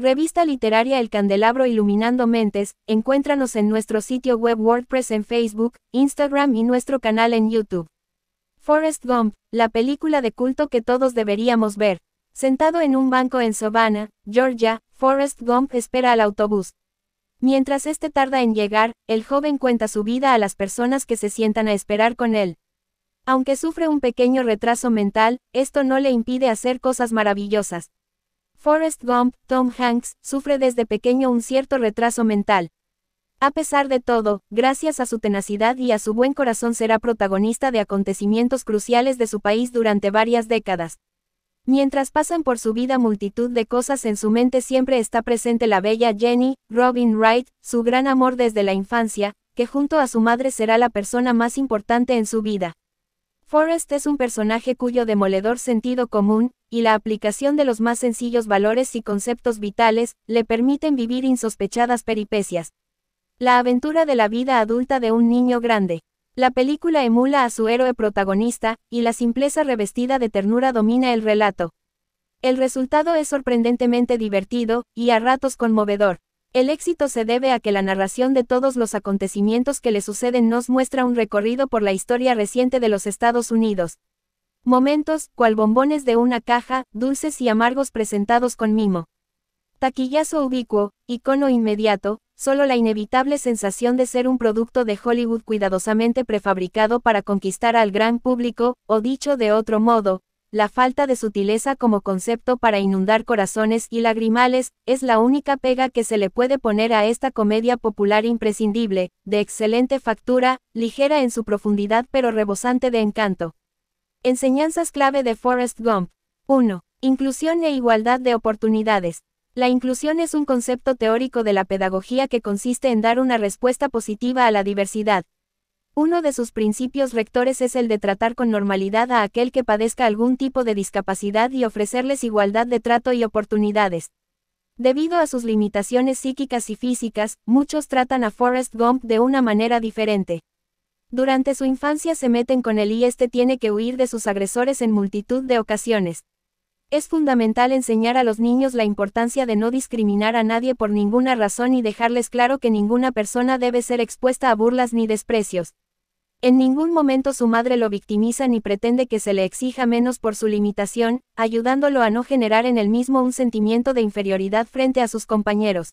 Revista literaria El Candelabro Iluminando Mentes, encuéntranos en nuestro sitio web WordPress en Facebook, Instagram y nuestro canal en YouTube. Forrest Gump, la película de culto que todos deberíamos ver. Sentado en un banco en Savannah, Georgia, Forrest Gump espera al autobús. Mientras este tarda en llegar, el joven cuenta su vida a las personas que se sientan a esperar con él. Aunque sufre un pequeño retraso mental, esto no le impide hacer cosas maravillosas. Forrest Gump, Tom Hanks, sufre desde pequeño un cierto retraso mental. A pesar de todo, gracias a su tenacidad y a su buen corazón será protagonista de acontecimientos cruciales de su país durante varias décadas. Mientras pasan por su vida multitud de cosas en su mente siempre está presente la bella Jenny, Robin Wright, su gran amor desde la infancia, que junto a su madre será la persona más importante en su vida. Forrest es un personaje cuyo demoledor sentido común, y la aplicación de los más sencillos valores y conceptos vitales, le permiten vivir insospechadas peripecias. La aventura de la vida adulta de un niño grande. La película emula a su héroe protagonista, y la simpleza revestida de ternura domina el relato. El resultado es sorprendentemente divertido, y a ratos conmovedor. El éxito se debe a que la narración de todos los acontecimientos que le suceden nos muestra un recorrido por la historia reciente de los Estados Unidos, Momentos, cual bombones de una caja, dulces y amargos presentados con mimo. Taquillazo ubicuo, icono inmediato, solo la inevitable sensación de ser un producto de Hollywood cuidadosamente prefabricado para conquistar al gran público, o dicho de otro modo, la falta de sutileza como concepto para inundar corazones y lagrimales, es la única pega que se le puede poner a esta comedia popular imprescindible, de excelente factura, ligera en su profundidad pero rebosante de encanto. Enseñanzas clave de Forrest Gump. 1. Inclusión e igualdad de oportunidades. La inclusión es un concepto teórico de la pedagogía que consiste en dar una respuesta positiva a la diversidad. Uno de sus principios rectores es el de tratar con normalidad a aquel que padezca algún tipo de discapacidad y ofrecerles igualdad de trato y oportunidades. Debido a sus limitaciones psíquicas y físicas, muchos tratan a Forrest Gump de una manera diferente. Durante su infancia se meten con él y este tiene que huir de sus agresores en multitud de ocasiones. Es fundamental enseñar a los niños la importancia de no discriminar a nadie por ninguna razón y dejarles claro que ninguna persona debe ser expuesta a burlas ni desprecios. En ningún momento su madre lo victimiza ni pretende que se le exija menos por su limitación, ayudándolo a no generar en él mismo un sentimiento de inferioridad frente a sus compañeros.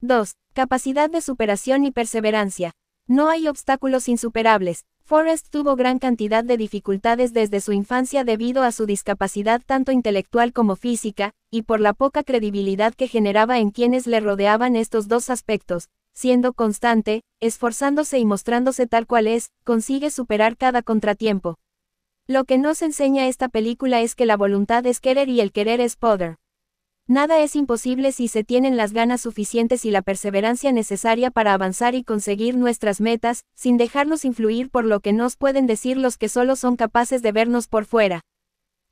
2. Capacidad de superación y perseverancia. No hay obstáculos insuperables. Forrest tuvo gran cantidad de dificultades desde su infancia debido a su discapacidad tanto intelectual como física, y por la poca credibilidad que generaba en quienes le rodeaban estos dos aspectos, siendo constante, esforzándose y mostrándose tal cual es, consigue superar cada contratiempo. Lo que nos enseña esta película es que la voluntad es querer y el querer es poder. Nada es imposible si se tienen las ganas suficientes y la perseverancia necesaria para avanzar y conseguir nuestras metas, sin dejarnos influir por lo que nos pueden decir los que solo son capaces de vernos por fuera.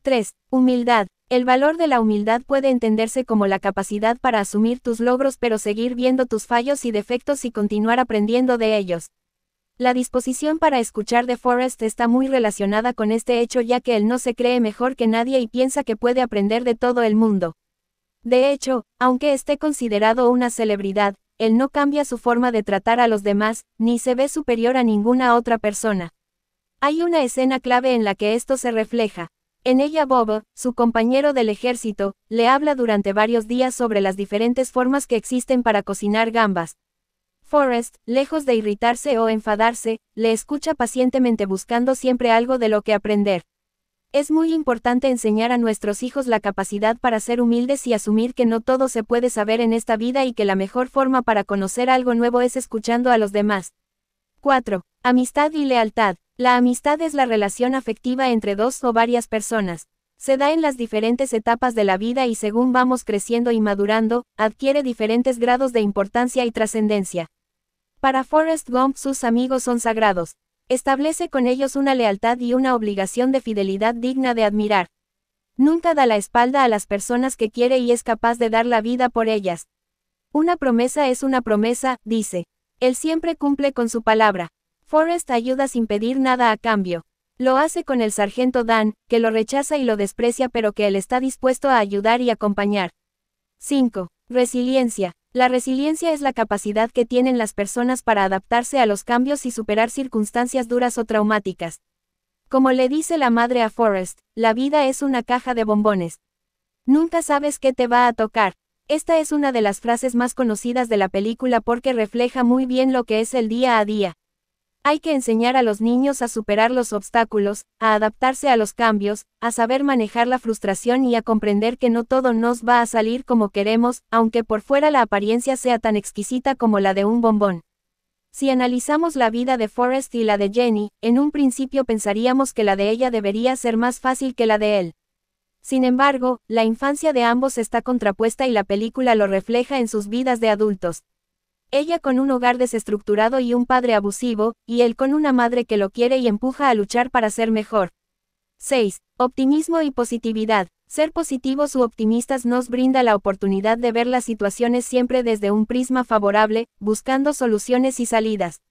3. Humildad. El valor de la humildad puede entenderse como la capacidad para asumir tus logros pero seguir viendo tus fallos y defectos y continuar aprendiendo de ellos. La disposición para escuchar de Forrest está muy relacionada con este hecho ya que él no se cree mejor que nadie y piensa que puede aprender de todo el mundo. De hecho, aunque esté considerado una celebridad, él no cambia su forma de tratar a los demás, ni se ve superior a ninguna otra persona. Hay una escena clave en la que esto se refleja. En ella Bob, su compañero del ejército, le habla durante varios días sobre las diferentes formas que existen para cocinar gambas. Forrest, lejos de irritarse o enfadarse, le escucha pacientemente buscando siempre algo de lo que aprender. Es muy importante enseñar a nuestros hijos la capacidad para ser humildes y asumir que no todo se puede saber en esta vida y que la mejor forma para conocer algo nuevo es escuchando a los demás. 4. Amistad y lealtad. La amistad es la relación afectiva entre dos o varias personas. Se da en las diferentes etapas de la vida y según vamos creciendo y madurando, adquiere diferentes grados de importancia y trascendencia. Para Forrest Gump sus amigos son sagrados, Establece con ellos una lealtad y una obligación de fidelidad digna de admirar. Nunca da la espalda a las personas que quiere y es capaz de dar la vida por ellas. Una promesa es una promesa, dice. Él siempre cumple con su palabra. Forrest ayuda sin pedir nada a cambio. Lo hace con el sargento Dan, que lo rechaza y lo desprecia pero que él está dispuesto a ayudar y acompañar. 5. Resiliencia. La resiliencia es la capacidad que tienen las personas para adaptarse a los cambios y superar circunstancias duras o traumáticas. Como le dice la madre a Forrest, la vida es una caja de bombones. Nunca sabes qué te va a tocar. Esta es una de las frases más conocidas de la película porque refleja muy bien lo que es el día a día. Hay que enseñar a los niños a superar los obstáculos, a adaptarse a los cambios, a saber manejar la frustración y a comprender que no todo nos va a salir como queremos, aunque por fuera la apariencia sea tan exquisita como la de un bombón. Si analizamos la vida de Forrest y la de Jenny, en un principio pensaríamos que la de ella debería ser más fácil que la de él. Sin embargo, la infancia de ambos está contrapuesta y la película lo refleja en sus vidas de adultos, ella con un hogar desestructurado y un padre abusivo, y él con una madre que lo quiere y empuja a luchar para ser mejor. 6. Optimismo y positividad. Ser positivos u optimistas nos brinda la oportunidad de ver las situaciones siempre desde un prisma favorable, buscando soluciones y salidas.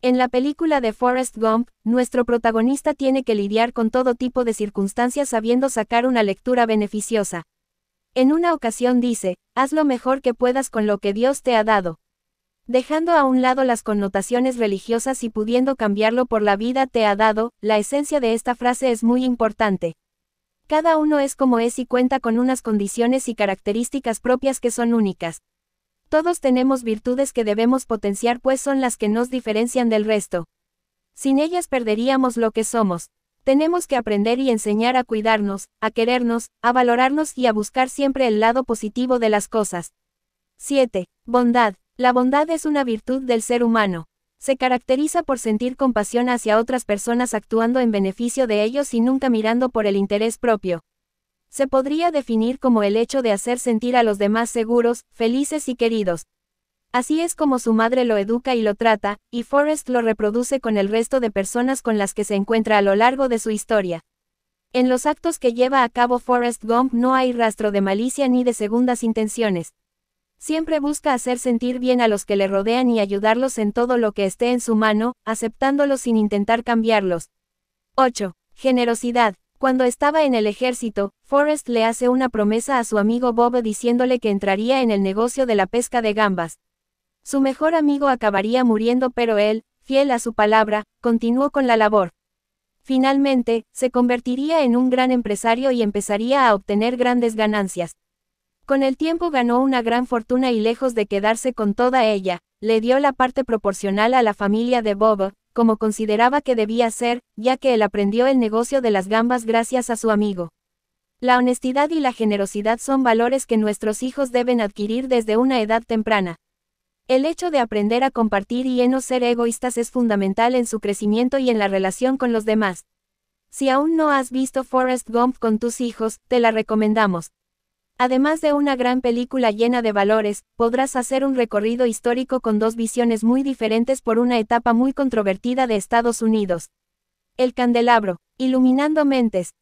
En la película de Forrest Gump, nuestro protagonista tiene que lidiar con todo tipo de circunstancias sabiendo sacar una lectura beneficiosa. En una ocasión dice, haz lo mejor que puedas con lo que Dios te ha dado. Dejando a un lado las connotaciones religiosas y pudiendo cambiarlo por la vida te ha dado, la esencia de esta frase es muy importante. Cada uno es como es y cuenta con unas condiciones y características propias que son únicas. Todos tenemos virtudes que debemos potenciar pues son las que nos diferencian del resto. Sin ellas perderíamos lo que somos. Tenemos que aprender y enseñar a cuidarnos, a querernos, a valorarnos y a buscar siempre el lado positivo de las cosas. 7. Bondad. La bondad es una virtud del ser humano. Se caracteriza por sentir compasión hacia otras personas actuando en beneficio de ellos y nunca mirando por el interés propio. Se podría definir como el hecho de hacer sentir a los demás seguros, felices y queridos. Así es como su madre lo educa y lo trata, y Forrest lo reproduce con el resto de personas con las que se encuentra a lo largo de su historia. En los actos que lleva a cabo Forrest Gump no hay rastro de malicia ni de segundas intenciones. Siempre busca hacer sentir bien a los que le rodean y ayudarlos en todo lo que esté en su mano, aceptándolos sin intentar cambiarlos. 8. Generosidad. Cuando estaba en el ejército, Forrest le hace una promesa a su amigo Bob diciéndole que entraría en el negocio de la pesca de gambas. Su mejor amigo acabaría muriendo pero él, fiel a su palabra, continuó con la labor. Finalmente, se convertiría en un gran empresario y empezaría a obtener grandes ganancias. Con el tiempo ganó una gran fortuna y lejos de quedarse con toda ella, le dio la parte proporcional a la familia de Bob, como consideraba que debía ser, ya que él aprendió el negocio de las gambas gracias a su amigo. La honestidad y la generosidad son valores que nuestros hijos deben adquirir desde una edad temprana. El hecho de aprender a compartir y en no ser egoístas es fundamental en su crecimiento y en la relación con los demás. Si aún no has visto Forrest Gump con tus hijos, te la recomendamos, Además de una gran película llena de valores, podrás hacer un recorrido histórico con dos visiones muy diferentes por una etapa muy controvertida de Estados Unidos. El candelabro, iluminando mentes,